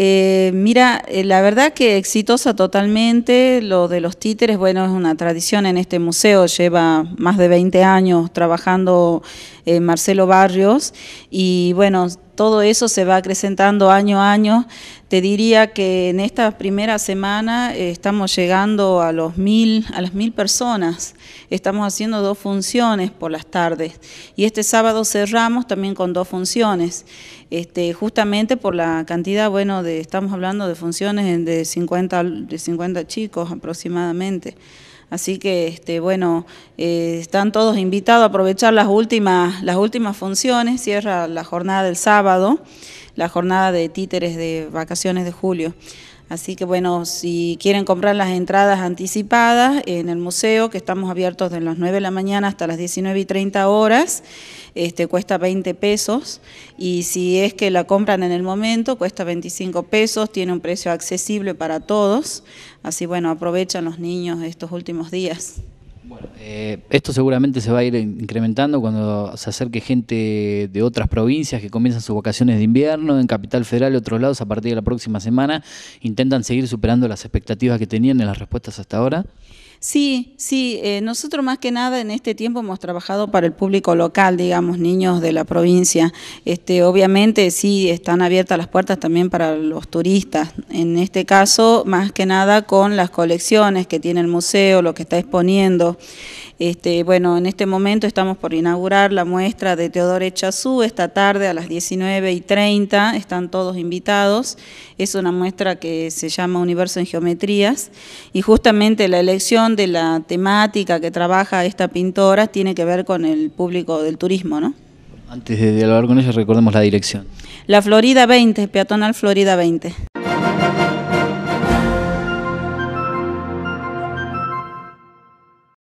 Eh, mira, eh, la verdad que exitosa totalmente. Lo de los títeres, bueno, es una tradición en este museo. Lleva más de 20 años trabajando eh, Marcelo Barrios, y bueno, todo eso se va acrecentando año a año. Te diría que en esta primera semana eh, estamos llegando a, los a las mil personas. Estamos haciendo dos funciones por las tardes. Y este sábado cerramos también con dos funciones. Este, justamente por la cantidad, bueno, de, estamos hablando de funciones de 50, de 50 chicos aproximadamente. Así que, este, bueno, eh, están todos invitados a aprovechar las últimas, las últimas funciones, cierra la jornada del sábado, la jornada de títeres de vacaciones de julio. Así que bueno, si quieren comprar las entradas anticipadas en el museo, que estamos abiertos de las 9 de la mañana hasta las 19 y 30 horas, este, cuesta 20 pesos. Y si es que la compran en el momento, cuesta 25 pesos, tiene un precio accesible para todos. Así bueno, aprovechan los niños estos últimos días. Bueno, eh, esto seguramente se va a ir incrementando cuando se acerque gente de otras provincias que comienzan sus vacaciones de invierno, en Capital Federal y otros lados a partir de la próxima semana. ¿Intentan seguir superando las expectativas que tenían en las respuestas hasta ahora? Sí, sí, eh, nosotros más que nada en este tiempo hemos trabajado para el público local, digamos, niños de la provincia. Este, obviamente sí están abiertas las puertas también para los turistas. En este caso, más que nada con las colecciones que tiene el museo, lo que está exponiendo. Este, bueno, en este momento estamos por inaugurar la muestra de Teodoro Chazú esta tarde a las 19 y 30, están todos invitados. Es una muestra que se llama Universo en Geometrías y justamente la elección de la temática que trabaja esta pintora tiene que ver con el público del turismo, ¿no? Antes de dialogar con ella, recordemos la dirección. La Florida 20, peatonal Florida 20.